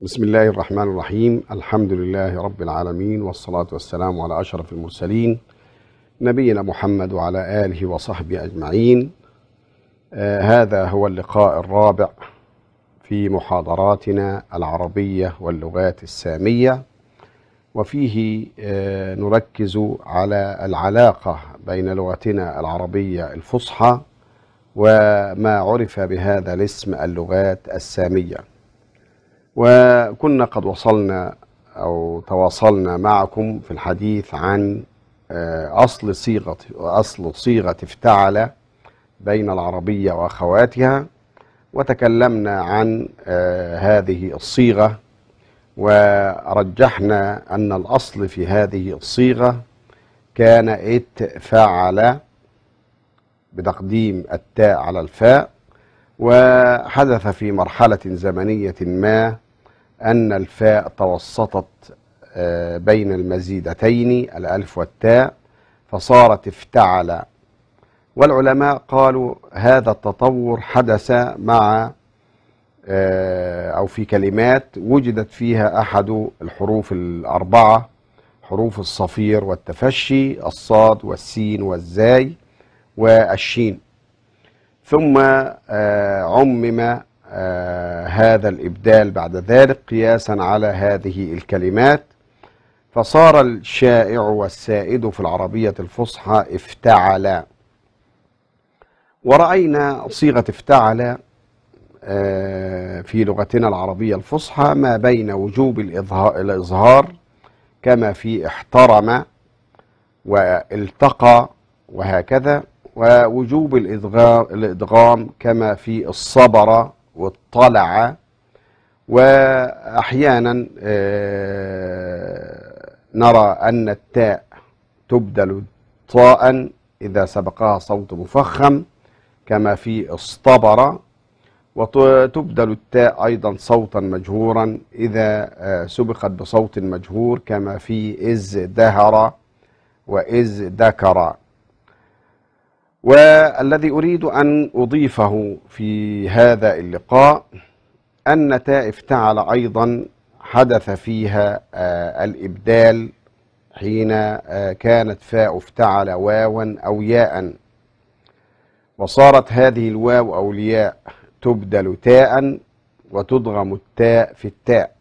بسم الله الرحمن الرحيم الحمد لله رب العالمين والصلاة والسلام على أشرف المرسلين نبينا محمد وعلى آله وصحبه أجمعين آه هذا هو اللقاء الرابع في محاضراتنا العربية واللغات السامية وفيه آه نركز على العلاقة بين لغتنا العربية الفصحى وما عرف بهذا الاسم اللغات الساميه وكنا قد وصلنا أو تواصلنا معكم في الحديث عن آه، أصل صيغة أصل صيغة افتعل بين العربية وأخواتها وتكلمنا عن آه، هذه الصيغة ورجحنا أن الأصل في هذه الصيغة كان اتفعل بتقديم التاء على الفاء وحدث في مرحلة زمنية ما أن الفاء توسطت آه، بين المزيدتين الألف والتاء فصارت افتعل والعلماء قالوا هذا التطور حدث مع آه، أو في كلمات وجدت فيها أحد الحروف الأربعة حروف الصفير والتفشي الصاد والسين والزاي والشين ثم آه، عمم آه، هذا الإبدال بعد ذلك قياسا على هذه الكلمات فصار الشائع والسائد في العربية الفصحى افتعل ورأينا صيغة افتعل آه، في لغتنا العربية الفصحى ما بين وجوب الإظهار كما في احترم والتقى وهكذا ووجوب الإدغام كما في الصبر والطلعة وأحيانا آه، نرى أن التاء تبدل طاء إذا سبقها صوت مفخم كما في اصطبر وتبدل التاء أيضا صوتا مجهورا إذا آه، سبقت بصوت مجهور كما في إز دهر وإز ذكر والذي أريد أن أضيفه في هذا اللقاء أن تائف تعالى أيضا حدث فيها آه، الإبدال حين آه، كانت فاء افتعل واوا أو ياء وصارت هذه الواو أو الياء تبدل تاء وتضغم التاء في التاء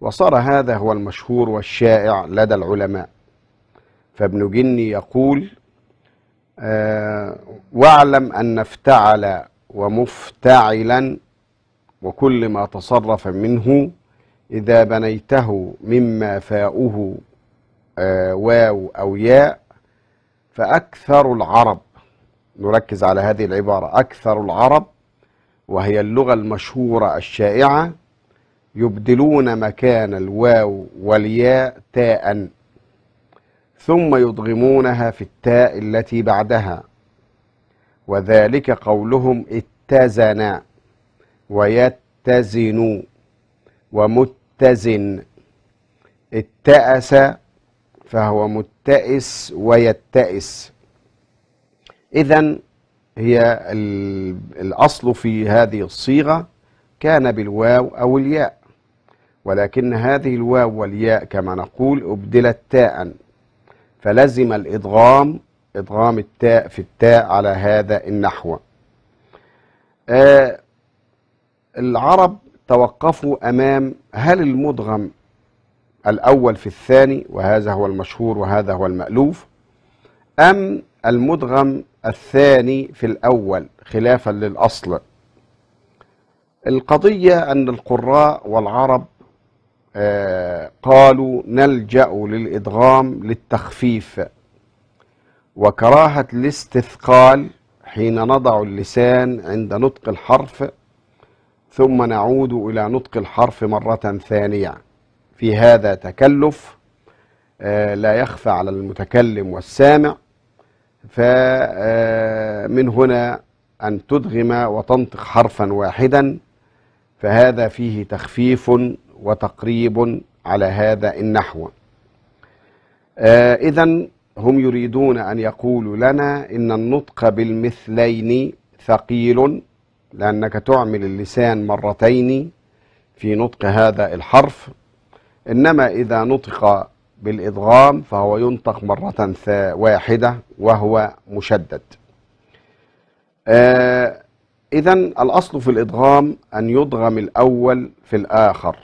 وصار هذا هو المشهور والشائع لدى العلماء فابن جني يقول آه، واعلم أن افتعل ومفتعلا وكل ما تصرف منه إذا بنيته مما فاؤه آه، واو أو ياء فأكثر العرب نركز على هذه العبارة أكثر العرب وهي اللغة المشهورة الشائعة يبدلون مكان الواو والياء تاءً ثم يضغمونها في التاء التي بعدها وذلك قولهم اتزن ويتزن ومتزن اتأس فهو متئس ويتئس إذا هي الأصل في هذه الصيغة كان بالواو أو الياء ولكن هذه الواو والياء كما نقول أبدلت تاءً فلزم الإدغام إدغام التاء في التاء على هذا النحو آه العرب توقفوا أمام هل المدغم الأول في الثاني وهذا هو المشهور وهذا هو المألوف أم المدغم الثاني في الأول خلافا للأصل القضية أن القراء والعرب قالوا نلجأ للإدغام للتخفيف وكراهة الاستثقال حين نضع اللسان عند نطق الحرف ثم نعود إلى نطق الحرف مرة ثانية في هذا تكلف آه، لا يخفى على المتكلم والسامع فمن آه، هنا أن تدغم وتنطق حرفا واحدا فهذا فيه تخفيف وتقريب على هذا النحو آه إذا هم يريدون أن يقولوا لنا إن النطق بالمثلين ثقيل لأنك تعمل اللسان مرتين في نطق هذا الحرف إنما إذا نطق بالإدغام فهو ينطق مرة واحدة وهو مشدد آه إذا الأصل في الإدغام أن يدغم الأول في الآخر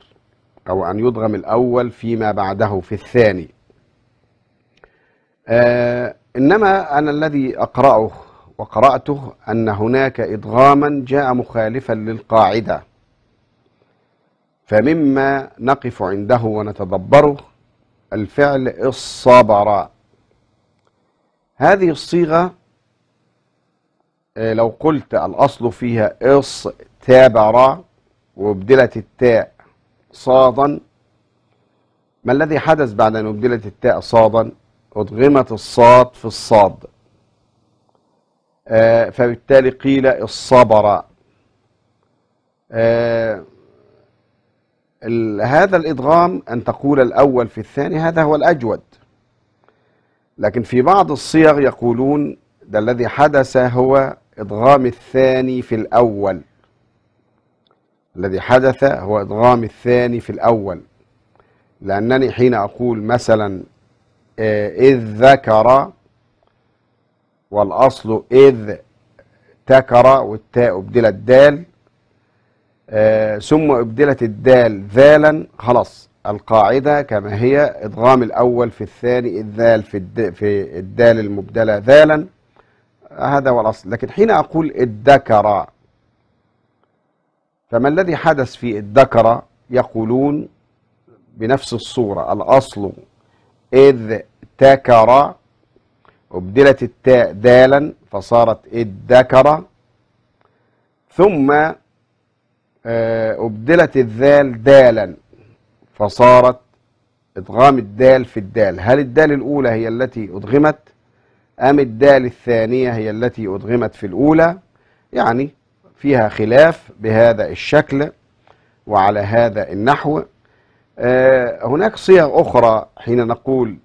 أو أن يضغم الأول فيما بعده في الثاني آه إنما أنا الذي أقرأه وقرأته أن هناك إضغاما جاء مخالفا للقاعدة فمما نقف عنده ونتدبره الفعل الصبر هذه الصيغة آه، لو قلت الأصل فيها اص تابرا وبدلت التاء صادا ما الذي حدث بعد أن أبدلت التاء صادا أدغمت الصاد في الصاد آه فبالتالي قيل الصبر آه هذا الإدغام أن تقول الأول في الثاني هذا هو الأجود لكن في بعض الصيغ يقولون ده الذي حدث هو إدغام الثاني في الأول الذي حدث هو إدغام الثاني في الأول لأنني حين أقول مثلا آه، إذ ذكر والأصل إذ تكر والتاء أبدلت دال آه، ثم أبدلت الدال ذالا خلاص القاعدة كما هي إدغام الأول في الثاني الذال في, الد... في الدال المبدلة ذالا هذا هو الأصل لكن حين أقول ادكر فما الذي حدث في الذكر يقولون بنفس الصورة الأصل إذ تكر أبدلت التاء دالا فصارت الذكر ثم آه، أبدلت الذال دالا فصارت إدغام الدال في الدال هل الدال الأولى هي التي أدغمت أم الدال الثانية هي التي أدغمت في الأولى يعني فيها خلاف بهذا الشكل وعلى هذا النحو آه، هناك صيغ أخرى حين نقول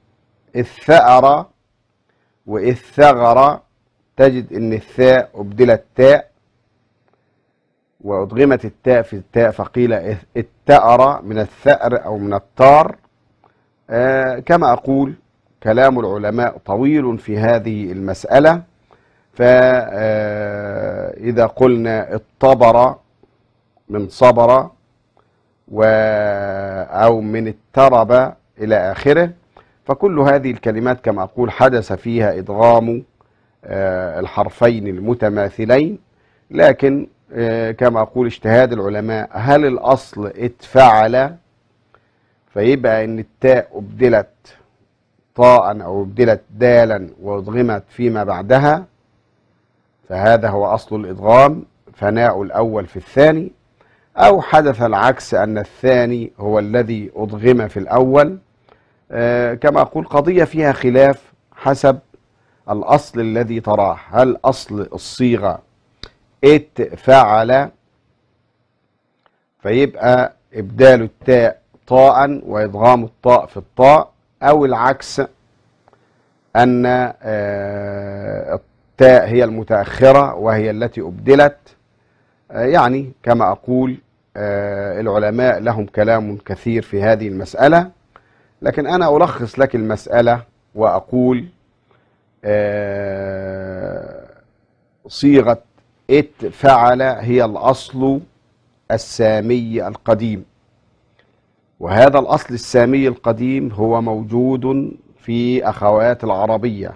الثأر والثغر تجد أن الثاء أبدلت تاء وأدغمت التاء في التاء فقيل التأر من الثأر أو من التار آه، كما أقول كلام العلماء طويل في هذه المسألة فإذا قلنا الطبر من صبر و أو من الترب إلى آخره فكل هذه الكلمات كما أقول حدث فيها إدغام آه، الحرفين المتماثلين لكن آه، كما أقول اجتهاد العلماء هل الأصل اتفعل فيبقى إن التاء أبدلت طاء أو أبدلت دالا وأدغمت فيما بعدها فهذا هو أصل الإدغام فناء الأول في الثاني أو حدث العكس أن الثاني هو الذي أضغم في الأول آه كما أقول قضية فيها خلاف حسب الأصل الذي تراه هل أصل الصيغة إت فعل فيبقى إبدال التاء طاء وإدغام الطاء في الطاء أو العكس أن آه تاء هي المتأخرة وهي التي أبدلت آه، يعني كما أقول آه، العلماء لهم كلام كثير في هذه المسألة لكن أنا ألخص لك المسألة وأقول آه، صيغة ات فعل هي الأصل السامي القديم وهذا الأصل السامي القديم هو موجود في أخوات العربية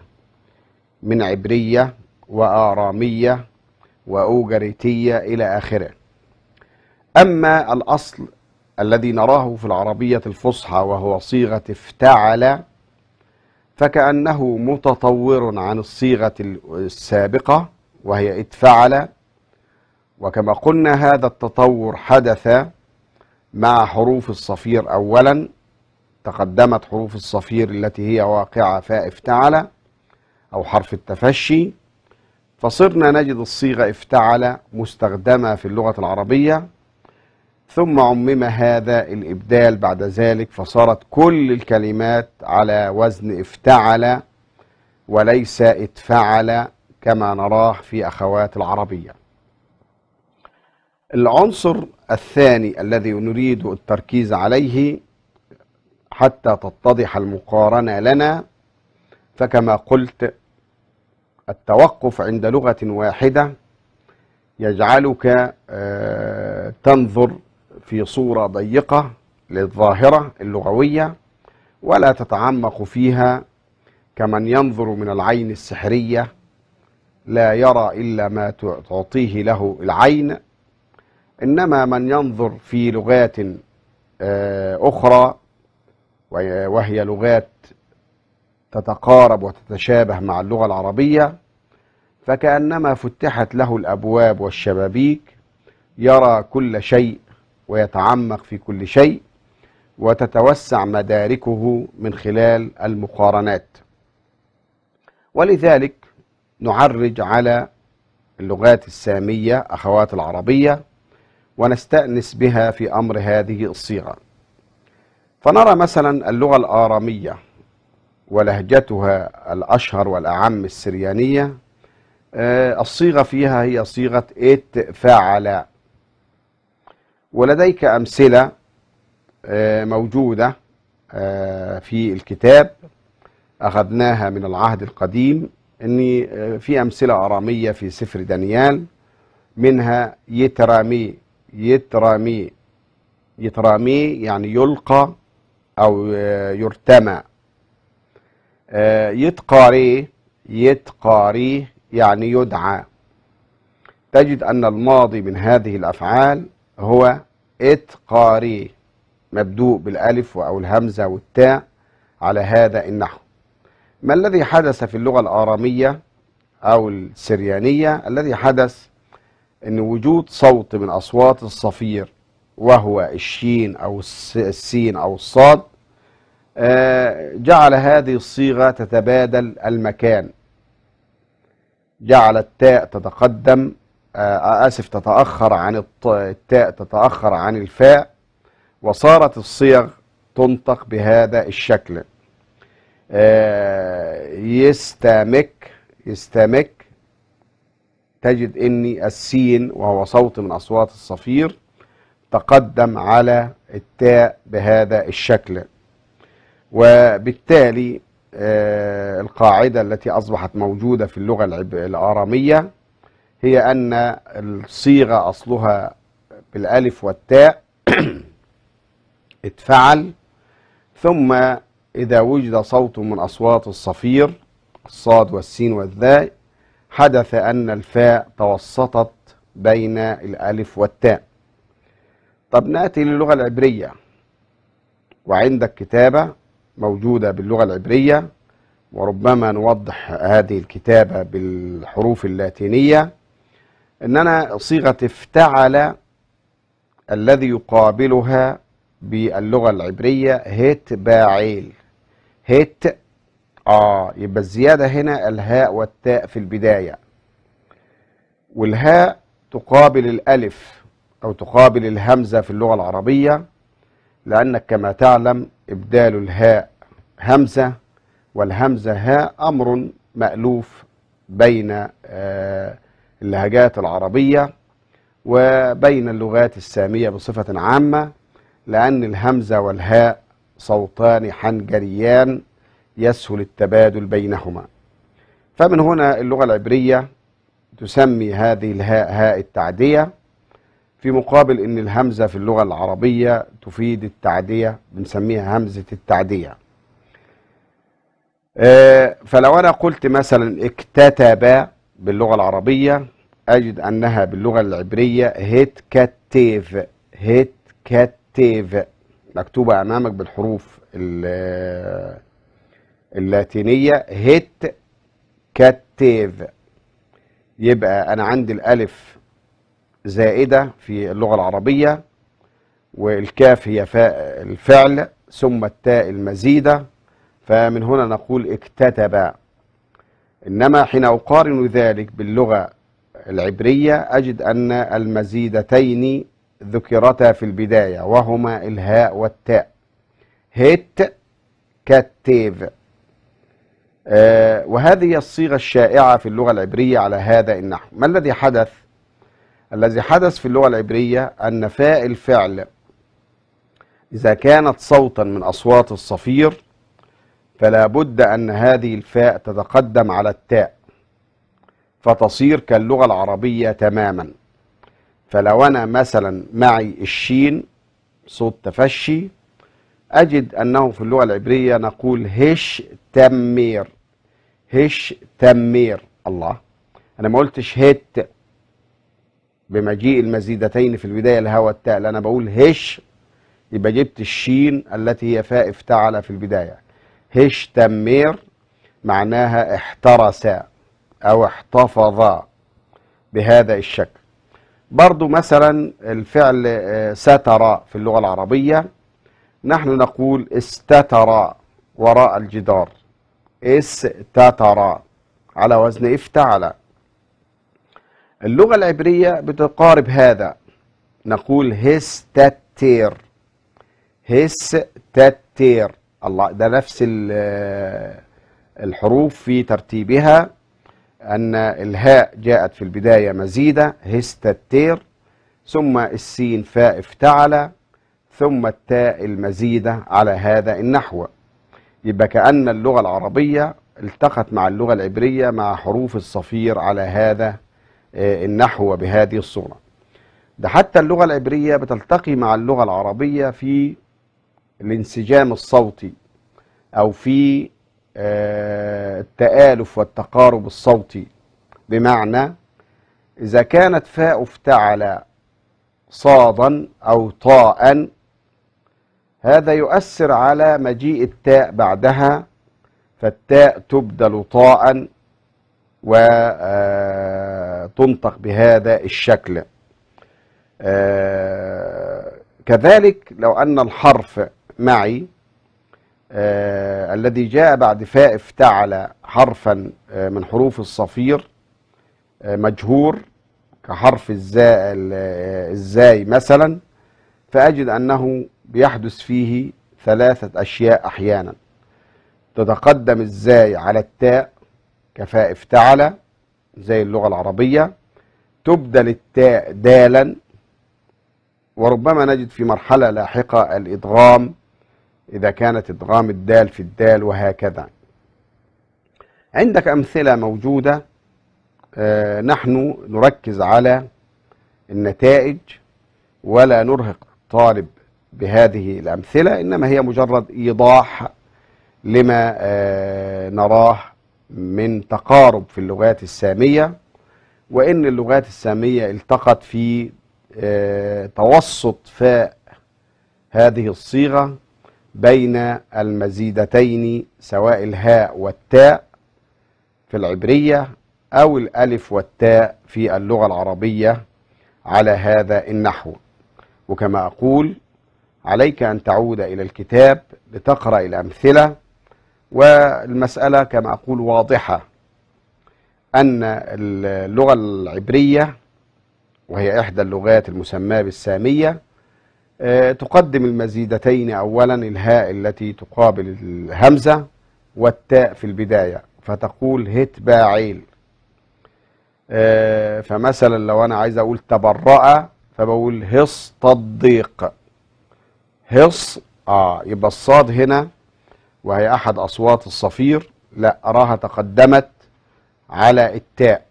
من عبرية وآرامية وأوجريتية إلى آخره أما الأصل الذي نراه في العربية الفصحى وهو صيغة افتعل فكأنه متطور عن الصيغة السابقة وهي اتفعل وكما قلنا هذا التطور حدث مع حروف الصفير أولا تقدمت حروف الصفير التي هي واقعة فافتعل أو حرف التفشي فصرنا نجد الصيغة افتعل مستخدمة في اللغة العربية ثم عمم هذا الإبدال بعد ذلك فصارت كل الكلمات على وزن افتعل وليس اتفعل كما نراه في أخوات العربية العنصر الثاني الذي نريد التركيز عليه حتى تتضح المقارنة لنا فكما قلت التوقف عند لغة واحدة يجعلك آه، تنظر في صورة ضيقة للظاهرة اللغوية ولا تتعمق فيها كمن ينظر من العين السحرية لا يرى إلا ما تعطيه له العين إنما من ينظر في لغات آه، أخرى وهي لغات تتقارب وتتشابه مع اللغة العربية فكأنما فتحت له الأبواب والشبابيك يرى كل شيء ويتعمق في كل شيء وتتوسع مداركه من خلال المقارنات ولذلك نعرج على اللغات السامية أخوات العربية ونستأنس بها في أمر هذه الصيغة فنرى مثلا اللغة الآرامية ولهجتها الأشهر والأعم السريانية آه، الصيغة فيها هي صيغة ات فعل ولديك أمثلة آه، موجودة آه، في الكتاب أخذناها من العهد القديم أن في أمثلة أرامية في سفر دانيال منها يترامي يترامي يترامي يعني يلقى أو يرتمى يتقاريه يتقاريه يعني يدعى تجد أن الماضي من هذه الأفعال هو اتقاريه مبدوء بالألف أو الهمزة والتاء على هذا النحو ما الذي حدث في اللغة الآرامية أو السريانية الذي حدث أن وجود صوت من أصوات الصفير وهو الشين أو السين أو الصاد جعل هذه الصيغة تتبادل المكان جعل التاء تتقدم آه، آسف تتأخر عن التاء تتأخر عن الفاء وصارت الصيغ تنطق بهذا الشكل آه، يستمك يستمك تجد ان السين وهو صوت من اصوات الصفير تقدم على التاء بهذا الشكل وبالتالي آه، القاعدة التي أصبحت موجودة في اللغة الآرامية هي أن الصيغة أصلها بالألف والتاء اتفعل ثم إذا وجد صوت من أصوات الصفير الصاد والسين والذاء حدث أن الفاء توسطت بين الألف والتاء طب نأتي للغة العبرية وعندك كتابة موجودة باللغة العبرية وربما نوضح هذه الكتابة بالحروف اللاتينية إننا صيغة افتعل الذي يقابلها باللغة العبرية هيت باعيل هيت آه يبقى الزيادة هنا الهاء والتاء في البداية والهاء تقابل الألف أو تقابل الهمزة في اللغة العربية لأنك كما تعلم إبدال الهاء همزة والهمزة هاء أمر مألوف بين آه، اللهجات العربية وبين اللغات السامية بصفة عامة لأن الهمزة والهاء صوتان حنجريان يسهل التبادل بينهما فمن هنا اللغة العبرية تسمي هذه الهاء هاء التعدية في مقابل ان الهمزه في اللغه العربيه تفيد التعديه بنسميها همزه التعديه آه، فلو انا قلت مثلا اكتتب باللغه العربيه اجد انها باللغه العبريه هيت كتيف هيت كتيف مكتوبه امامك بالحروف اللاتينيه هيت كتيف يبقى انا عندي الالف زائدة في اللغة العربية والكاف هي فاء الفعل ثم التاء المزيدة فمن هنا نقول اكتتب إنما حين أقارن ذلك باللغة العبرية أجد أن المزيدتين ذكرتا في البداية وهما الهاء والتاء هيت كاتيف آه وهذه الصيغة الشائعة في اللغة العبرية على هذا النحو ما الذي حدث الذي حدث في اللغة العبرية أن فاء الفعل إذا كانت صوتا من أصوات الصفير فلا بد أن هذه الفاء تتقدم على التاء فتصير كاللغة العربية تماما فلو أنا مثلا معي الشين صوت تفشي أجد أنه في اللغة العبرية نقول هش تمير هش تمير الله أنا ما قلتش هت بمجيء المزيدتين في البداية الهواء والتاء أنا بقول هش يبقى جبت الشين التي هي فاء افتعل في البداية هش تمير معناها احترس أو احتفظ بهذا الشكل برضو مثلا الفعل آه، ستر في اللغة العربية نحن نقول استتر وراء الجدار استتر على وزن افتعل اللغة العبرية بتقارب هذا نقول هس تاتير الله ده نفس آه، الحروف في ترتيبها أن الهاء جاءت في البداية مزيدة تاتير ثم السين فاء افتعل ثم التاء المزيدة على هذا النحو يبقى كأن اللغة العربية التقت مع اللغة العبرية مع حروف الصفير على هذا آه، النحو بهذه الصورة ده حتى اللغة العبرية بتلتقي مع اللغة العربية في الانسجام الصوتي أو في آه، التآلف والتقارب الصوتي بمعنى إذا كانت فاء افتعل صادا أو طاء هذا يؤثر على مجيء التاء بعدها فالتاء تبدل طاء و آه، تنطق بهذا الشكل آه، كذلك لو أن الحرف معي آه، الذي جاء بعد فاء افتعل حرفا آه، من حروف الصفير مجهور كحرف الزاء الزاي مثلا فأجد أنه بيحدث فيه ثلاثة أشياء أحيانا تتقدم الزاي على التاء كفاء افتعل زي اللغة العربية تبدل التاء دالا وربما نجد في مرحلة لاحقة الإدغام إذا كانت إدغام الدال في الدال وهكذا عندك أمثلة موجودة آه، نحن نركز على النتائج ولا نرهق الطالب بهذه الأمثلة إنما هي مجرد إيضاح لما آه، نراه من تقارب في اللغات السامية وإن اللغات السامية التقت في آه، توسط فاء هذه الصيغة بين المزيدتين سواء الهاء والتاء في العبرية أو الألف والتاء في اللغة العربية على هذا النحو وكما أقول عليك أن تعود إلى الكتاب لتقرأ الأمثلة والمسألة كما أقول واضحة أن اللغة العبرية وهي إحدى اللغات المسماة بالسامية آه، تقدم المزيدتين أولا الهاء التي تقابل الهمزة والتاء في البداية فتقول هت باعيل آه، فمثلا لو أنا عايز أقول تبرأ فبقول هص تضيق هص آه يبقى الصاد هنا وهي أحد أصوات الصفير لا أراها تقدمت على التاء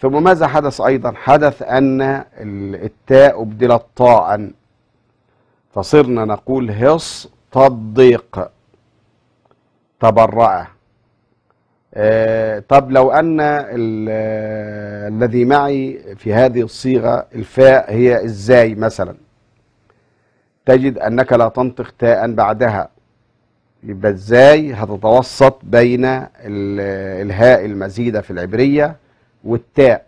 ثم ماذا حدث أيضا حدث أن التاء أبدلت طاء فصرنا نقول هص تضيق تبرأ آه طب لو أن الذي معي في هذه الصيغة الفاء هي إزاي مثلا تجد أنك لا تنطق تاء بعدها يبقى ازاي هتتوسط بين الهاء المزيدة في العبرية والتاء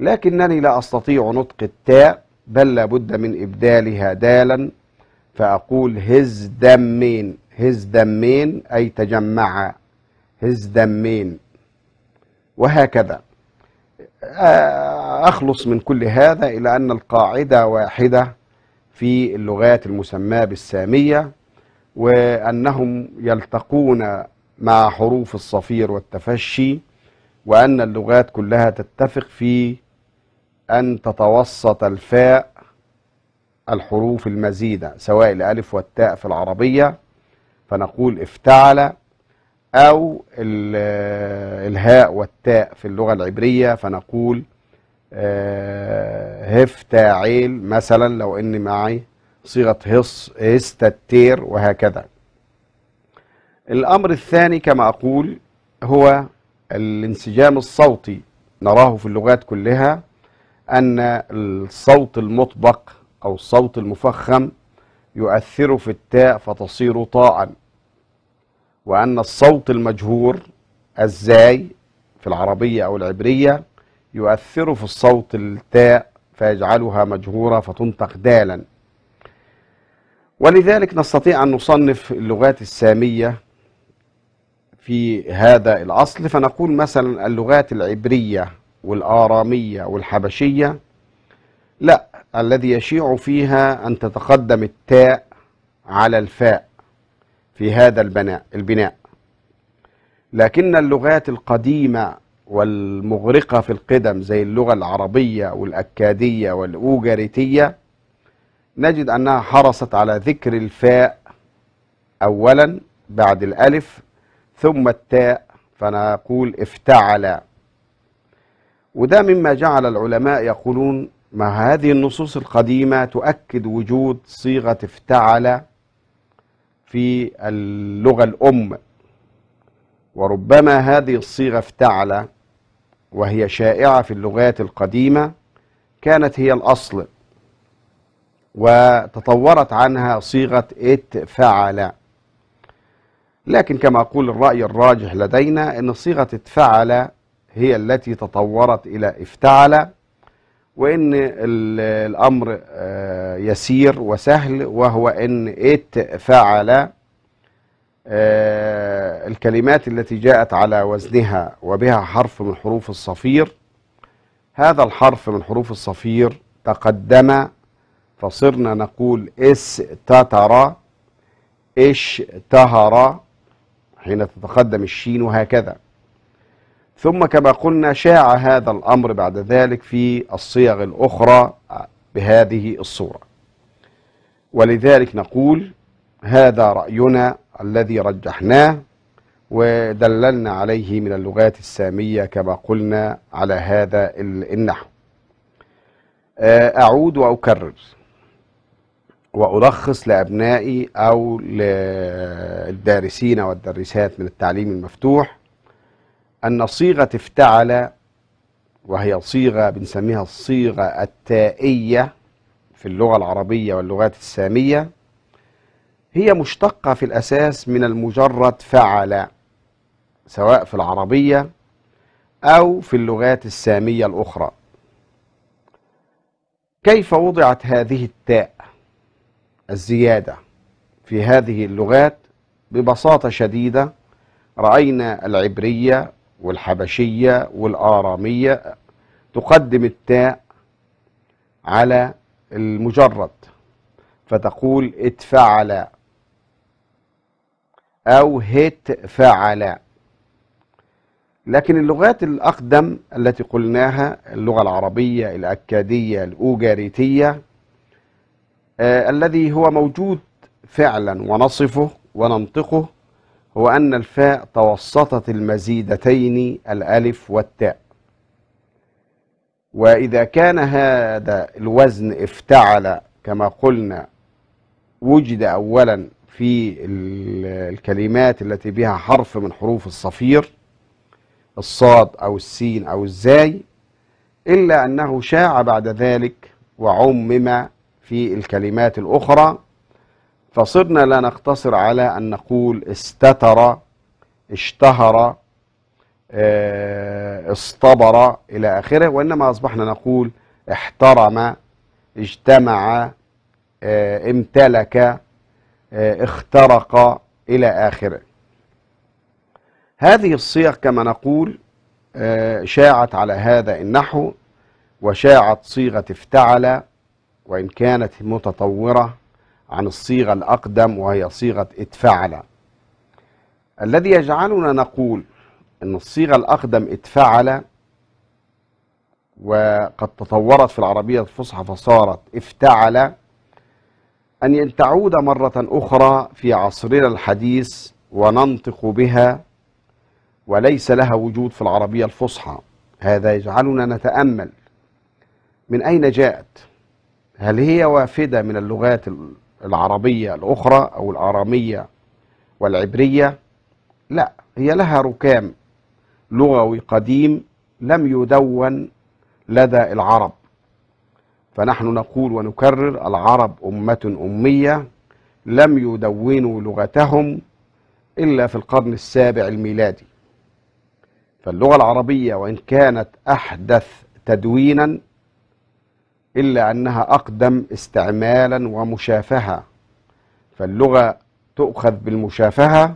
لكنني لا أستطيع نطق التاء بل لابد من إبدالها دالا فأقول هز دمين هز دمين أي تجمعا هز دمين وهكذا آه، أخلص من كل هذا إلى أن القاعدة واحدة في اللغات المسماة بالسامية وأنهم يلتقون مع حروف الصفير والتفشي وأن اللغات كلها تتفق في أن تتوسط الفاء الحروف المزيدة سواء الألف والتاء في العربية فنقول افتعل أو الهاء والتاء في اللغة العبرية فنقول آه، هفتاعيل مثلا لو إن معي صيغة هص هستتير وهكذا الأمر الثاني كما أقول هو الانسجام الصوتي نراه في اللغات كلها أن الصوت المطبق أو الصوت المفخم يؤثر في التاء فتصير طاعا وأن الصوت المجهور الزاي في العربية أو العبرية يؤثر في الصوت التاء فيجعلها مجهورة فتنطق دالا ولذلك نستطيع أن نصنف اللغات السامية في هذا الأصل فنقول مثلا اللغات العبرية والآرامية والحبشية لا الذي يشيع فيها أن تتقدم التاء على الفاء في هذا البناء, البناء لكن اللغات القديمة والمغرقة في القدم زي اللغة العربية والأكادية والأوجريتية نجد أنها حرصت على ذكر الفاء أولا بعد الألف ثم التاء فأنا أقول افتعل وده مما جعل العلماء يقولون ما هذه النصوص القديمة تؤكد وجود صيغة افتعل في اللغة الأم وربما هذه الصيغة افتعل وهي شائعة في اللغات القديمة كانت هي الأصل وتطورت عنها صيغة اتفعل لكن كما أقول الرأي الراجح لدينا أن صيغة اتفعل هي التي تطورت إلى افتعل وأن الأمر آه، يسير وسهل وهو أن اتفعل آه، الكلمات التي جاءت على وزنها وبها حرف من حروف الصفير هذا الحرف من حروف الصفير تقدم فصرنا نقول اس تترى اش تهرى حين تتقدم الشين وهكذا ثم كما قلنا شاع هذا الأمر بعد ذلك في الصيغ الأخرى بهذه الصورة ولذلك نقول هذا رأينا الذي رجحناه ودللنا عليه من اللغات السامية كما قلنا على هذا النحو أعود وأكرر وألخص لأبنائي أو للدارسين أو الدارسات من التعليم المفتوح أن صيغة افتعل وهي صيغة بنسميها الصيغة التائية في اللغة العربية واللغات السامية هي مشتقة في الأساس من المجرد فعل سواء في العربية أو في اللغات السامية الأخرى كيف وضعت هذه التاء الزيادة في هذه اللغات ببساطة شديدة رأينا العبرية والحبشية والآرامية تقدم التاء على المجرد فتقول اتفعل أو فعل لكن اللغات الأقدم التي قلناها اللغة العربية الأكادية الأوجاريتية آه، الذي هو موجود فعلا ونصفه وننطقه هو أن الفاء توسطت المزيدتين الألف والتاء وإذا كان هذا الوزن افتعل كما قلنا وجد أولا في الكلمات التي بها حرف من حروف الصفير الصاد أو السين أو الزاي إلا أنه شاع بعد ذلك وعمم في الكلمات الأخرى فصرنا لا نقتصر على أن نقول استتر اشتهر آه، اصطبر إلى آخره وإنما أصبحنا نقول احترم اجتمع آه، امتلك آه، اخترق إلى آخره هذه الصيغ كما نقول شاعت على هذا النحو وشاعت صيغة افتعل وإن كانت متطورة عن الصيغة الأقدم وهي صيغة اتفعل الذي يجعلنا نقول أن الصيغة الأقدم اتفعل وقد تطورت في العربية الفصحى فصارت افتعل أن تعود مرة أخرى في عصرنا الحديث وننطق بها وليس لها وجود في العربية الفصحى هذا يجعلنا نتأمل من أين جاءت هل هي وافدة من اللغات العربية الأخرى أو الآرامية والعبرية لا هي لها ركام لغوي قديم لم يدون لدى العرب فنحن نقول ونكرر العرب أمة أمية لم يدونوا لغتهم إلا في القرن السابع الميلادي فاللغة العربية وإن كانت أحدث تدوينا إلا أنها أقدم استعمالا ومشافهة فاللغة تؤخذ بالمشافهة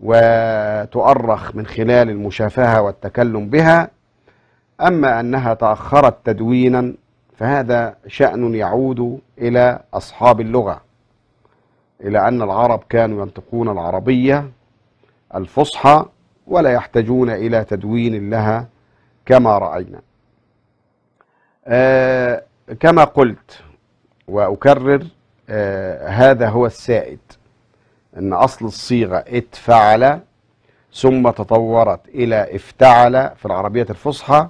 وتؤرخ من خلال المشافهة والتكلم بها أما أنها تأخرت تدوينا فهذا شأن يعود إلى أصحاب اللغة إلى أن العرب كانوا ينطقون العربية الفصحى ولا يحتاجون إلى تدوين لها كما رأينا آه كما قلت وأكرر آه هذا هو السائد أن أصل الصيغة اتفعل ثم تطورت إلى افتعل في العربية الفصحى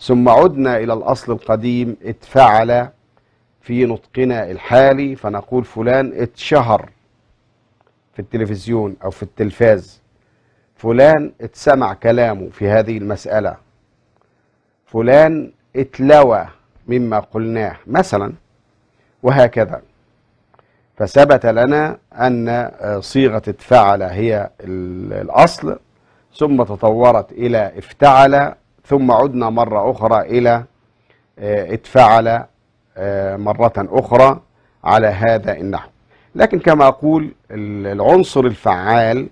ثم عدنا إلى الأصل القديم اتفعل في نطقنا الحالي فنقول فلان اتشهر في التلفزيون أو في التلفاز فلان اتسمع كلامه في هذه المسألة فلان اتلوى مما قلناه مثلا وهكذا فثبت لنا أن آه، صيغة اتفعل هي الأصل ثم تطورت إلى افتعل ثم عدنا مرة أخرى إلى آه، اتفعل آه، مرة أخرى على هذا النحو لكن كما أقول العنصر الفعال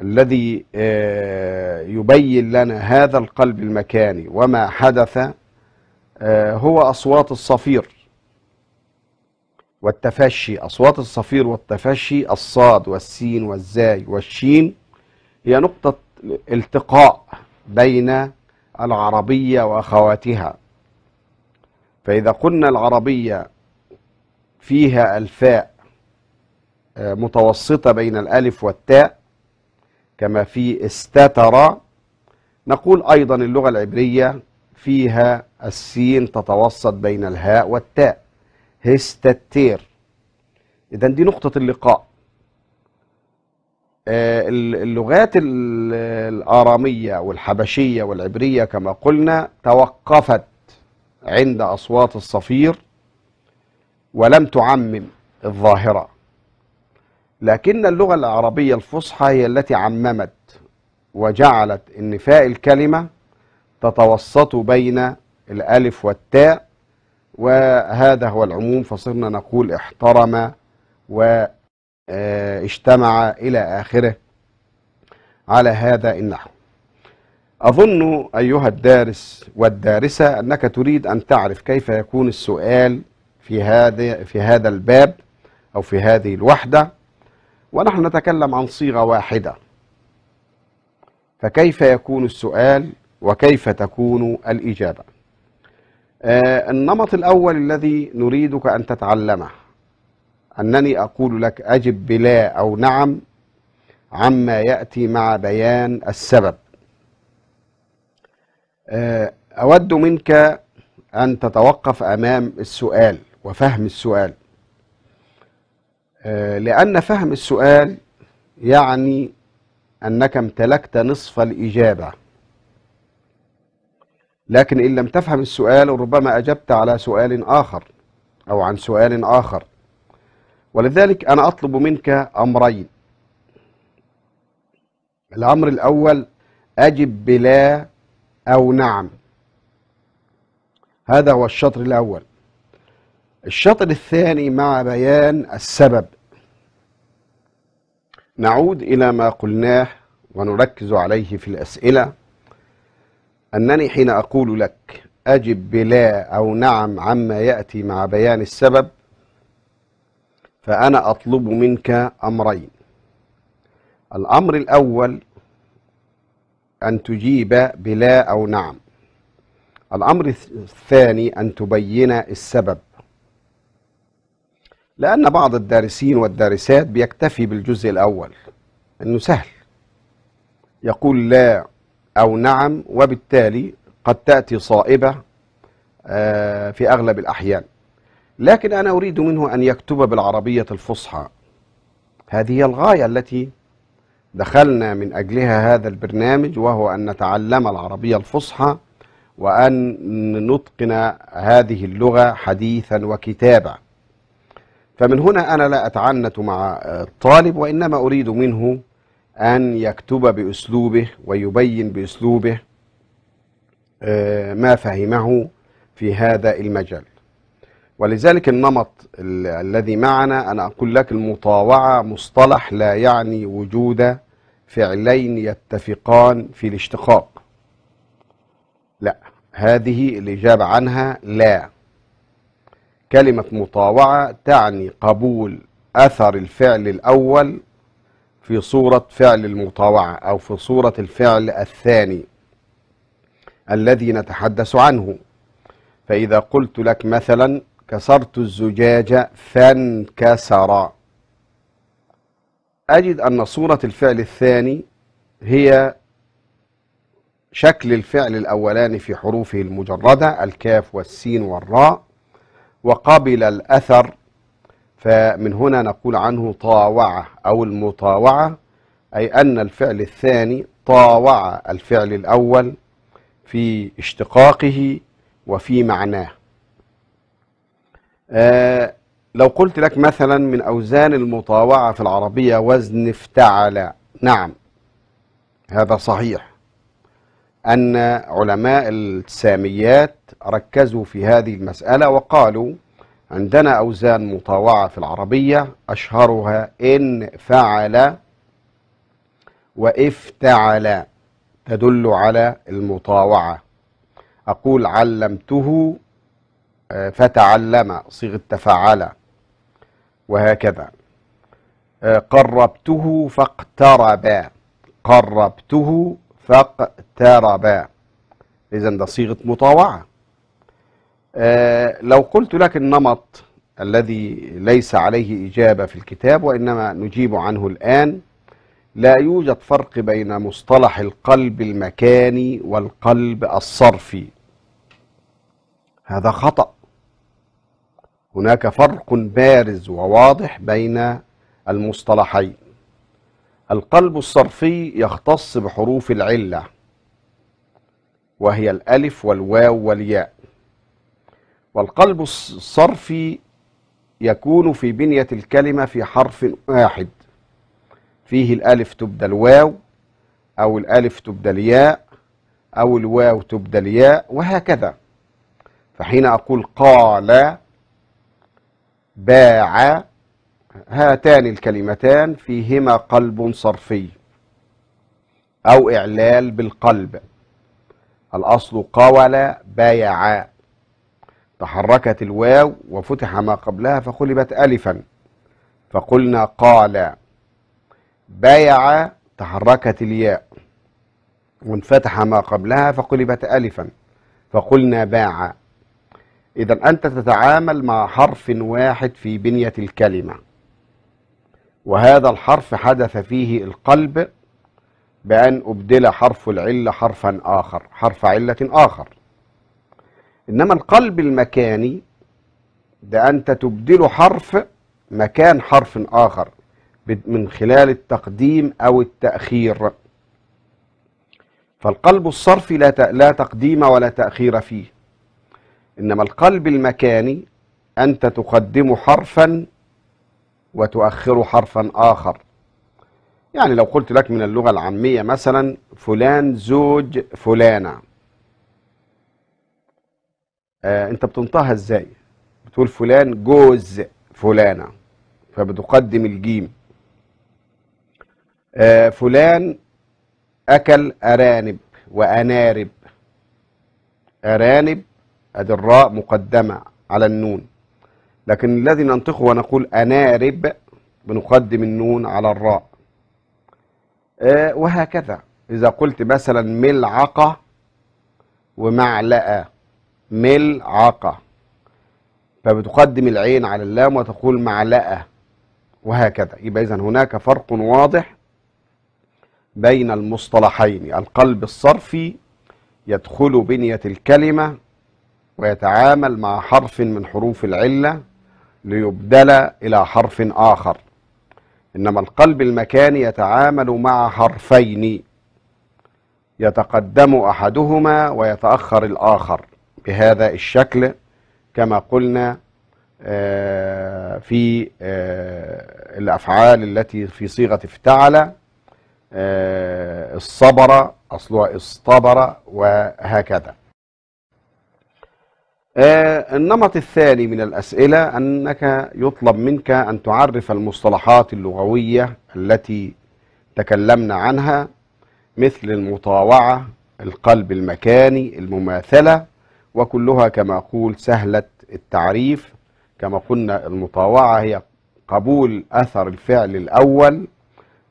الذي آه، يبين لنا هذا القلب المكاني وما حدث آه، هو أصوات الصفير والتفشي أصوات الصفير والتفشي الصاد والسين والزاي والشين هي نقطة التقاء بين العربية وأخواتها فإذا قلنا العربية فيها الفاء آه، متوسطة بين الألف والتاء كما في استتر نقول أيضا اللغة العبرية فيها السين تتوسط بين الهاء والتاء هستتير إذا دي نقطة اللقاء آه، اللغات الآرامية والحبشية والعبرية كما قلنا توقفت عند أصوات الصفير ولم تعمم الظاهرة لكن اللغة العربية الفصحى هي التي عممت وجعلت إن فاء الكلمة تتوسط بين الألف والتاء وهذا هو العموم فصرنا نقول احترم واجتمع آه، إلى آخره على هذا النحو أظن أيها الدارس والدارسة أنك تريد أن تعرف كيف يكون السؤال في في هذا الباب أو في هذه الوحدة ونحن نتكلم عن صيغة واحدة فكيف يكون السؤال وكيف تكون الإجابة آه النمط الأول الذي نريدك أن تتعلمه أنني أقول لك أجب بلا أو نعم عما يأتي مع بيان السبب آه أود منك أن تتوقف أمام السؤال وفهم السؤال آه، لأن فهم السؤال يعني أنك امتلكت نصف الإجابة لكن إن لم تفهم السؤال ربما أجبت على سؤال آخر أو عن سؤال آخر ولذلك أنا أطلب منك أمرين الأمر الأول أجب بلا أو نعم هذا هو الشطر الأول الشطر الثاني مع بيان السبب نعود إلى ما قلناه ونركز عليه في الأسئلة أنني حين أقول لك أجب بلا أو نعم عما يأتي مع بيان السبب فأنا أطلب منك أمرين الأمر الأول أن تجيب بلا أو نعم الأمر الثاني أن تبين السبب لأن بعض الدارسين والدارسات بيكتفي بالجزء الأول أنه سهل يقول لا أو نعم وبالتالي قد تأتي صائبة آه، في أغلب الأحيان لكن أنا أريد منه أن يكتب بالعربية الفصحى هذه هي الغاية التي دخلنا من أجلها هذا البرنامج وهو أن نتعلم العربية الفصحى وأن نتقن هذه اللغة حديثا وكتابة فمن هنا أنا لا أتعنت مع الطالب آه، وإنما أريد منه أن يكتب بأسلوبه ويبين بأسلوبه آه، ما فهمه في هذا المجال ولذلك النمط الذي معنا أنا أقول لك المطاوعة مصطلح لا يعني وجود فعلين يتفقان في الاشتقاق لا هذه الإجابة عنها لا كلمة مطاوعة تعني قبول أثر الفعل الأول في صورة فعل المطاوعة أو في صورة الفعل الثاني الذي نتحدث عنه فإذا قلت لك مثلا كسرت الزجاجة فانكسر أجد أن صورة الفعل الثاني هي شكل الفعل الأولاني في حروفه المجردة الكاف والسين والراء وقبل الأثر فمن هنا نقول عنه طاوعة أو المطاوعة أي أن الفعل الثاني طاوع الفعل الأول في اشتقاقه وفي معناه آه لو قلت لك مثلا من أوزان المطاوعة في العربية وزن افتعل نعم هذا صحيح أن علماء الساميات ركزوا في هذه المسألة وقالوا عندنا أوزان مطاوعة في العربية أشهرها إن فعل وافتعل تدل على المطاوعة أقول علمته آه، فتعلم صيغة تفعل وهكذا آه، قربته فاقترب قربته فاقتربا إذا ده صيغة مطاوعة آه لو قلت لك النمط الذي ليس عليه إجابة في الكتاب وإنما نجيب عنه الآن لا يوجد فرق بين مصطلح القلب المكاني والقلب الصرفي هذا خطأ هناك فرق بارز وواضح بين المصطلحين القلب الصرفي يختص بحروف العلة وهي الألف والواو والياء والقلب الصرفي يكون في بنية الكلمة في حرف واحد فيه الألف تبدل واو أو الألف تبدل ياء أو الواو تبدل ياء وهكذا فحين أقول قال باع هاتان الكلمتان فيهما قلب صرفي أو إعلال بالقلب الأصل قول بايعا تحركت الواو وفتح ما قبلها فقلبت ألفا فقلنا قال بايع تحركت الياء وانفتح ما قبلها فقلبت ألفا فقلنا باع إذا أنت تتعامل مع حرف واحد في بنية الكلمة وهذا الحرف حدث فيه القلب بأن أبدل حرف العلة حرفا آخر حرف علة آخر إنما القلب المكاني ده أنت تبدل حرف مكان حرف آخر من خلال التقديم أو التأخير فالقلب الصرفي لا لا تقديم ولا تأخير فيه إنما القلب المكاني أنت تقدم حرفا وتؤخر حرفا آخر يعني لو قلت لك من اللغة العامية مثلا فلان زوج فلانة آه انت بتنطقها ازاي بتقول فلان جوز فلانة فبتقدم الجيم آه فلان أكل أرانب وأنارب أرانب أدي الراء مقدمة على النون لكن الذي ننطقه ونقول أنارب بنقدم النون على الراء آه وهكذا إذا قلت مثلا ملعقة ومعلقة ملعقة فبتقدم العين على اللام وتقول معلقة وهكذا يبقى إذا هناك فرق واضح بين المصطلحين القلب الصرفي يدخل بنية الكلمة ويتعامل مع حرف من حروف العلة ليبدل إلى حرف آخر إنما القلب المكاني يتعامل مع حرفين يتقدم أحدهما ويتأخر الآخر بهذا الشكل كما قلنا آه، في آه، الأفعال التي في صيغة افتعل آه، الصبر أصلها اصطبر وهكذا آه النمط الثاني من الأسئلة أنك يطلب منك أن تعرف المصطلحات اللغوية التي تكلمنا عنها مثل المطاوعة القلب المكاني المماثلة وكلها كما أقول سهلة التعريف كما قلنا المطاوعة هي قبول أثر الفعل الأول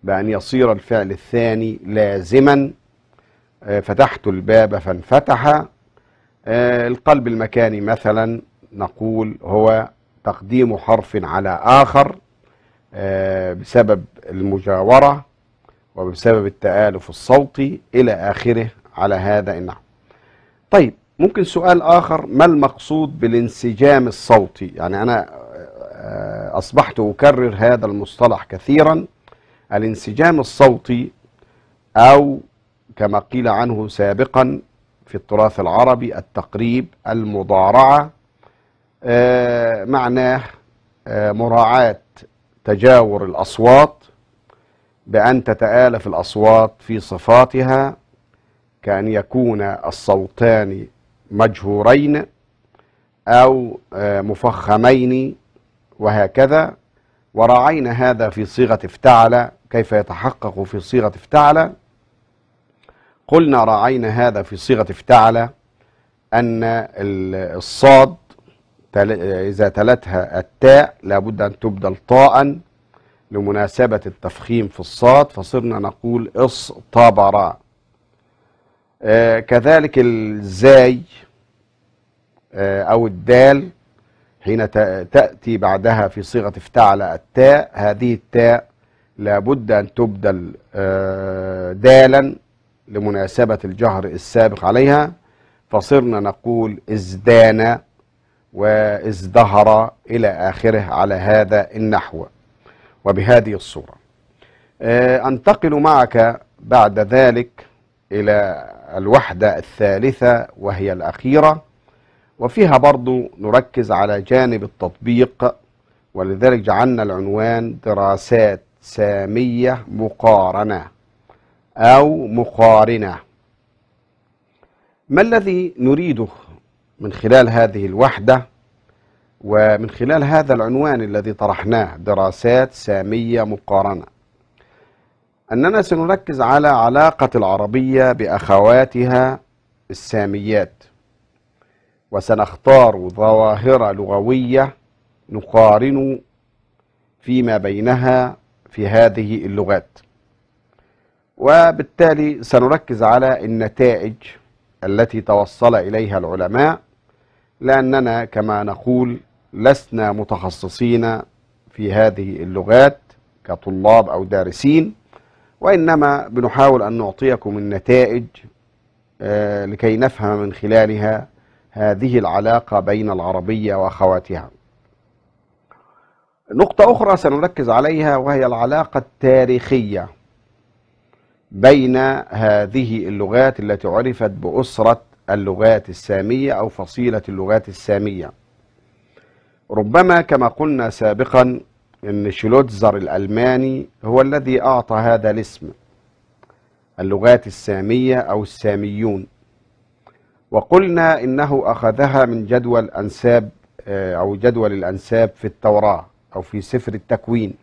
بأن يصير الفعل الثاني لازما آه، فتحت الباب فانفتح آه، القلب المكاني مثلا نقول هو تقديم حرف على آخر آه، بسبب المجاورة وبسبب التآلف الصوتي إلى آخره على هذا النحو طيب ممكن سؤال آخر ما المقصود بالانسجام الصوتي يعني أنا آه، أصبحت أكرر هذا المصطلح كثيرا الانسجام الصوتي أو كما قيل عنه سابقا في التراث العربي التقريب المضارعة آه، معناه آه، مراعاة تجاور الأصوات بأن تتآلف الأصوات في صفاتها كأن يكون الصوتان مجهورين أو آه، مفخمين وهكذا وراعينا هذا في صيغة افتعل كيف يتحقق في صيغة افتعل قلنا راعينا هذا في صيغة افتعل أن الصاد إذا تلتها التاء لابد أن تبدل طاء لمناسبة التفخيم في الصاد فصرنا نقول اص آه كذلك الزاي آه، أو الدال حين تأتي بعدها في صيغة افتعل التاء هذه التاء لابد أن تبدل آه، دالا لمناسبة الجهر السابق عليها فصرنا نقول ازدان وازدهر إلى آخره على هذا النحو وبهذه الصورة آه، أنتقل معك بعد ذلك إلى الوحدة الثالثة وهي الأخيرة وفيها برضو نركز على جانب التطبيق ولذلك جعلنا العنوان دراسات سامية مقارنة أو مقارنة ما الذي نريده من خلال هذه الوحدة ومن خلال هذا العنوان الذي طرحناه دراسات سامية مقارنة أننا سنركز على علاقة العربية بأخواتها الساميات وسنختار ظواهر لغوية نقارن فيما بينها في هذه اللغات وبالتالي سنركز على النتائج التي توصل إليها العلماء لأننا كما نقول لسنا متخصصين في هذه اللغات كطلاب أو دارسين وإنما بنحاول أن نعطيكم النتائج آه، لكي نفهم من خلالها هذه العلاقة بين العربية وأخواتها نقطة أخرى سنركز عليها وهي العلاقة التاريخية بين هذه اللغات التي عرفت بأسرة اللغات السامية أو فصيلة اللغات السامية ربما كما قلنا سابقا أن شلوتزر الألماني هو الذي أعطى هذا الاسم اللغات السامية أو الساميون وقلنا إنه أخذها من جدول أنساب آه، أو جدول الأنساب في التوراة أو في سفر التكوين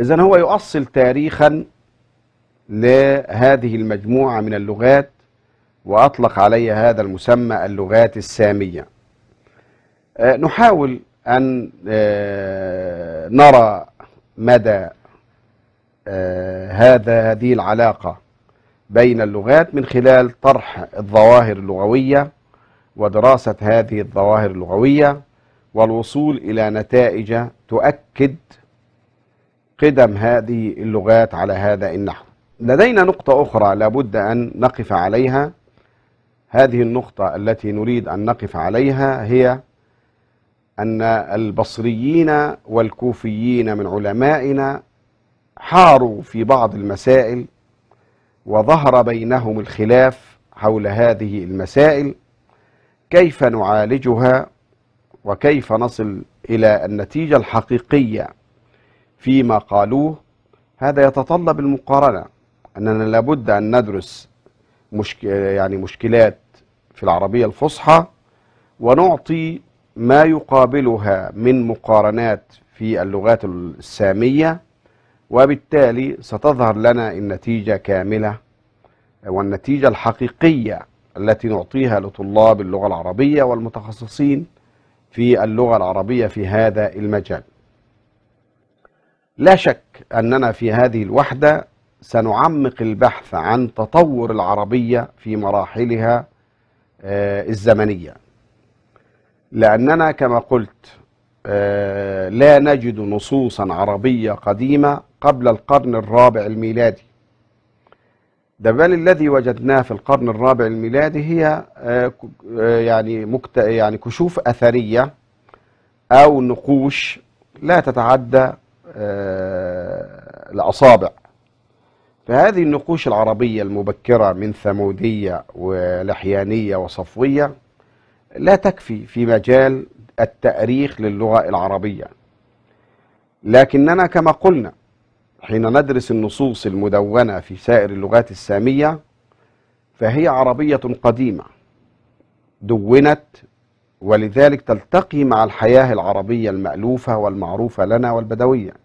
إذا هو يؤصل تاريخا لهذه المجموعة من اللغات وأطلق علي هذا المسمى اللغات السامية آه، نحاول أن آه، نرى مدى آه، هذا هذه العلاقة بين اللغات من خلال طرح الظواهر اللغوية ودراسة هذه الظواهر اللغوية والوصول إلى نتائج تؤكد قدم هذه اللغات على هذا النحو لدينا نقطة أخرى لابد أن نقف عليها هذه النقطة التي نريد أن نقف عليها هي أن البصريين والكوفيين من علمائنا حاروا في بعض المسائل وظهر بينهم الخلاف حول هذه المسائل كيف نعالجها وكيف نصل إلى النتيجة الحقيقية فيما قالوه هذا يتطلب المقارنة أننا لابد أن ندرس مشك... يعني مشكلات في العربية الفصحى ونعطي ما يقابلها من مقارنات في اللغات السامية وبالتالي ستظهر لنا النتيجة كاملة والنتيجة الحقيقية التي نعطيها لطلاب اللغة العربية والمتخصصين في اللغة العربية في هذا المجال لا شك أننا في هذه الوحدة سنعمق البحث عن تطور العربية في مراحلها آه، الزمنية لأننا كما قلت آه، لا نجد نصوصا عربية قديمة قبل القرن الرابع الميلادي ده بل الذي وجدناه في القرن الرابع الميلادي هي آه، يعني مكت... يعني كشوف أثرية أو نقوش لا تتعدى الأصابع فهذه النقوش العربية المبكرة من ثمودية ولحيانية وصفوية لا تكفي في مجال التأريخ للغة العربية لكننا كما قلنا حين ندرس النصوص المدونة في سائر اللغات السامية فهي عربية قديمة دونت ولذلك تلتقي مع الحياة العربية المألوفة والمعروفة لنا والبدوية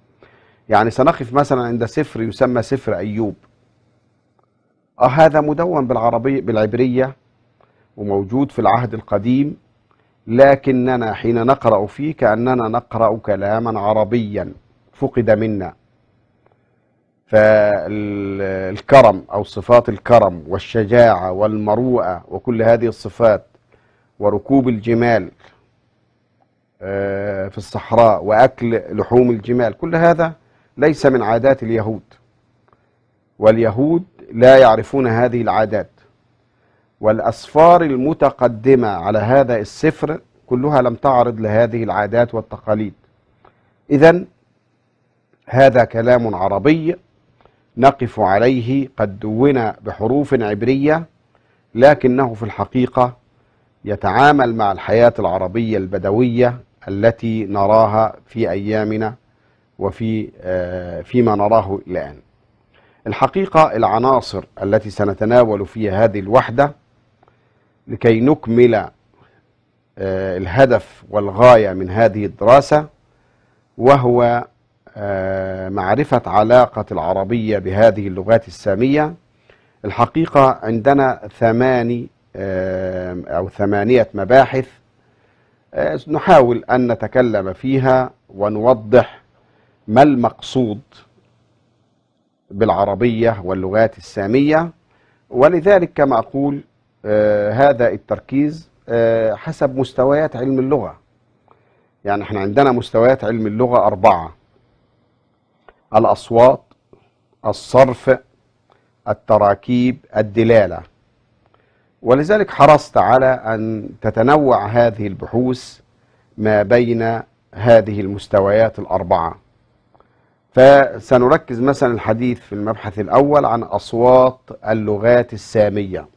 يعني سنقف مثلا عند سفر يسمى سفر أيوب آه هذا مدون بالعربية بالعبرية وموجود في العهد القديم لكننا حين نقرأ فيه كأننا نقرأ كلاما عربيا فقد منا فالكرم أو صفات الكرم والشجاعة والمروءة وكل هذه الصفات وركوب الجمال آه، في الصحراء وأكل لحوم الجمال كل هذا ليس من عادات اليهود واليهود لا يعرفون هذه العادات والأسفار المتقدمة على هذا السفر كلها لم تعرض لهذه العادات والتقاليد إذا هذا كلام عربي نقف عليه قد دون بحروف عبرية لكنه في الحقيقة يتعامل مع الحياة العربية البدوية التي نراها في أيامنا وفي آه، فيما نراه الآن الحقيقة العناصر التي سنتناول فيها هذه الوحدة لكي نكمل آه، الهدف والغاية من هذه الدراسة وهو آه، معرفة علاقة العربية بهذه اللغات السامية الحقيقة عندنا ثماني أو ثمانية مباحث نحاول أن نتكلم فيها ونوضح ما المقصود بالعربية واللغات السامية ولذلك كما أقول آه هذا التركيز آه حسب مستويات علم اللغة يعني احنا عندنا مستويات علم اللغة أربعة الأصوات الصرف التراكيب الدلالة ولذلك حرصت على أن تتنوع هذه البحوث ما بين هذه المستويات الأربعة فسنركز مثلا الحديث في المبحث الأول عن أصوات اللغات السامية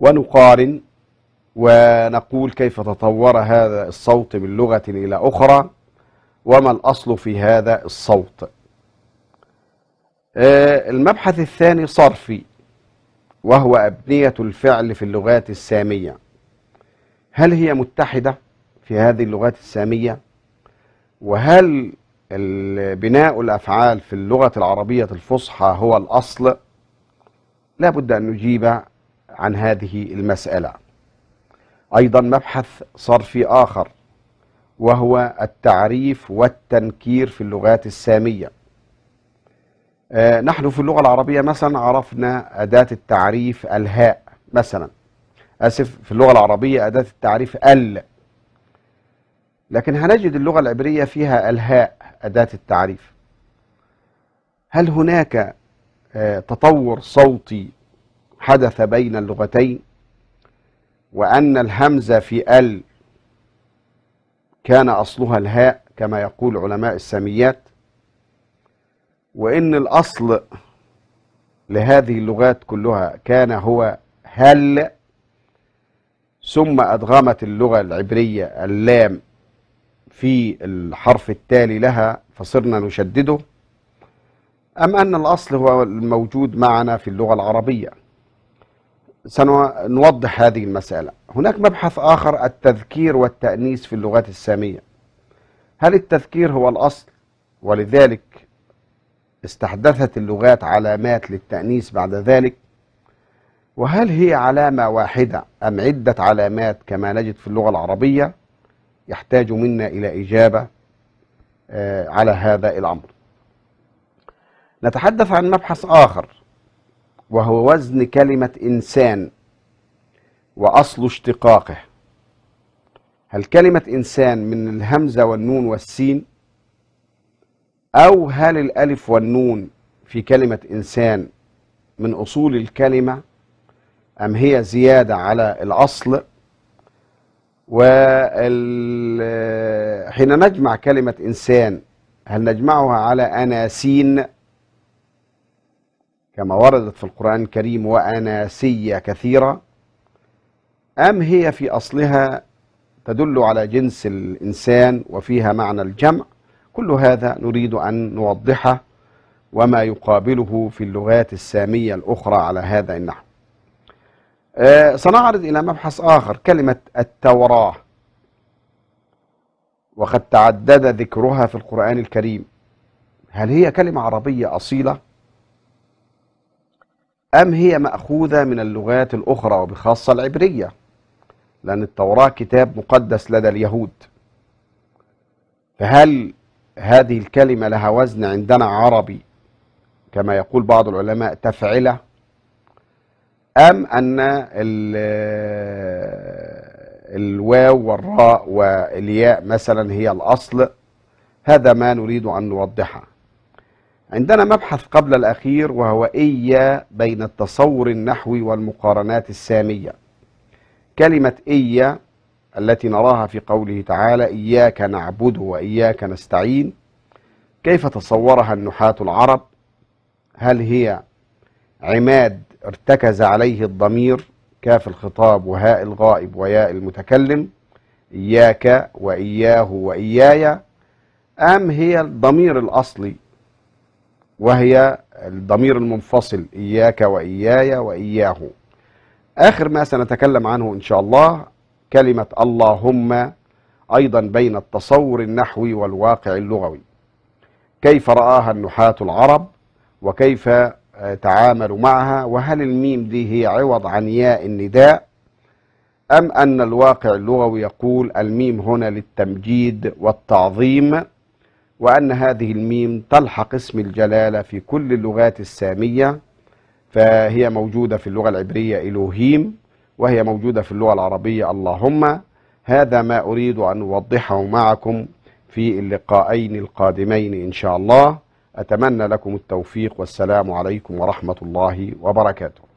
ونقارن ونقول كيف تطور هذا الصوت من لغة إلى أخرى وما الأصل في هذا الصوت آه، المبحث الثاني صرفي وهو أبنية الفعل في اللغات السامية هل هي متحدة في هذه اللغات السامية وهل بناء الأفعال في اللغة العربية الفصحى هو الأصل لا بد أن نجيب عن هذه المسألة أيضا مبحث صرفي آخر وهو التعريف والتنكير في اللغات السامية آه نحن في اللغة العربية مثلا عرفنا أداة التعريف الهاء مثلا أسف في اللغة العربية أداة التعريف ال لكن هنجد اللغة العبرية فيها الهاء أداة التعريف هل هناك آه، تطور صوتي حدث بين اللغتين وأن الهمزة في ال كان أصلها الهاء كما يقول علماء السميات وإن الأصل لهذه اللغات كلها كان هو هل ثم أدغمت اللغة العبرية اللام في الحرف التالي لها فصرنا نشدده أم أن الأصل هو الموجود معنا في اللغة العربية سنوضح هذه المسألة هناك مبحث آخر التذكير والتأنيس في اللغات السامية هل التذكير هو الأصل ولذلك استحدثت اللغات علامات للتأنيس بعد ذلك وهل هي علامة واحدة أم عدة علامات كما نجد في اللغة العربية يحتاج منا إلى إجابة آه، على هذا الأمر نتحدث عن مبحث آخر وهو وزن كلمة إنسان وأصل اشتقاقه هل كلمة إنسان من الهمزة والنون والسين أو هل الألف والنون في كلمة إنسان من أصول الكلمة أم هي زيادة على الأصل وحين نجمع كلمة إنسان هل نجمعها على أناسين كما وردت في القرآن الكريم وأناسية كثيرة أم هي في أصلها تدل على جنس الإنسان وفيها معنى الجمع كل هذا نريد أن نوضحه وما يقابله في اللغات السامية الأخرى على هذا النحو آه، سنعرض إلى مبحث آخر كلمة التوراة وقد تعدد ذكرها في القرآن الكريم هل هي كلمة عربية أصيلة؟ أم هي مأخوذة من اللغات الأخرى وبخاصة العبرية؟ لأن التوراة كتاب مقدس لدى اليهود فهل هذه الكلمة لها وزن عندنا عربي كما يقول بعض العلماء تفعلة أم أن الواو والراء والياء مثلا هي الأصل هذا ما نريد أن نوضحه عندنا مبحث قبل الأخير وهو إيا بين التصور النحوي والمقارنات السامية كلمة إيا التي نراها في قوله تعالى إياك نعبد وإياك نستعين كيف تصورها النحاة العرب هل هي عماد ارتكز عليه الضمير كاف الخطاب وهاء الغائب وياء المتكلم إياك وإياه وإياي أم هي الضمير الأصلي وهي الضمير المنفصل إياك وإياي وإياه آخر ما سنتكلم عنه إن شاء الله كلمة اللهم أيضا بين التصور النحوي والواقع اللغوي كيف رآها النحاة العرب وكيف تعاملوا معها وهل الميم دي هي عوض عن ياء النداء أم أن الواقع اللغوي يقول الميم هنا للتمجيد والتعظيم وأن هذه الميم تلحق اسم الجلالة في كل اللغات السامية فهي موجودة في اللغة العبرية إلوهيم وهي موجودة في اللغة العربية اللهم هذا ما أريد أن أوضحه معكم في اللقاءين القادمين إن شاء الله أتمنى لكم التوفيق والسلام عليكم ورحمة الله وبركاته